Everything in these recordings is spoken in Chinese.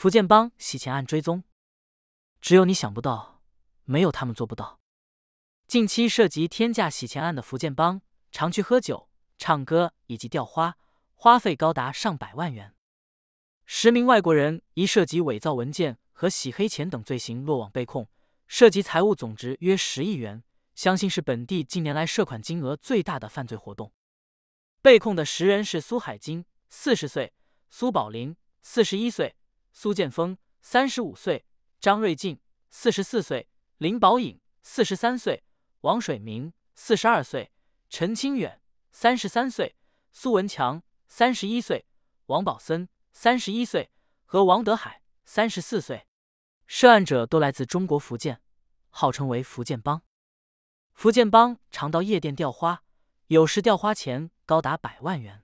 福建帮洗钱案追踪，只有你想不到，没有他们做不到。近期涉及天价洗钱案的福建帮，常去喝酒、唱歌以及钓花，花费高达上百万元。十名外国人一涉及伪造文件和洗黑钱等罪行落网，被控涉及财务总值约十亿元，相信是本地近年来涉款金额最大的犯罪活动。被控的十人是苏海金（四十岁）、苏宝林（四十一岁）。苏建峰三十五岁，张瑞进四十四岁，林宝颖四十三岁，王水明四十二岁，陈清远三十三岁，苏文强三十一岁，王宝森三十一岁和王德海三十四岁。涉案者都来自中国福建，号称为“福建帮”。福建帮常到夜店钓花，有时钓花钱高达百万元。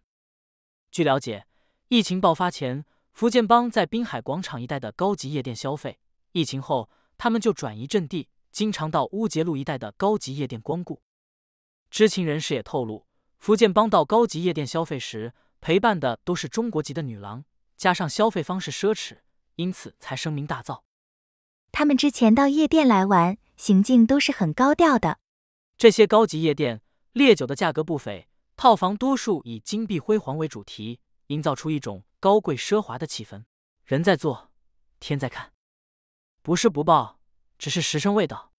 据了解，疫情爆发前。福建帮在滨海广场一带的高级夜店消费，疫情后他们就转移阵地，经常到乌节路一带的高级夜店光顾。知情人士也透露，福建帮到高级夜店消费时，陪伴的都是中国籍的女郎，加上消费方式奢侈，因此才声名大噪。他们之前到夜店来玩，行径都是很高调的。这些高级夜店，烈酒的价格不菲，套房多数以金碧辉煌为主题，营造出一种。高贵奢华的气氛，人在做，天在看，不是不报，只是时辰未到。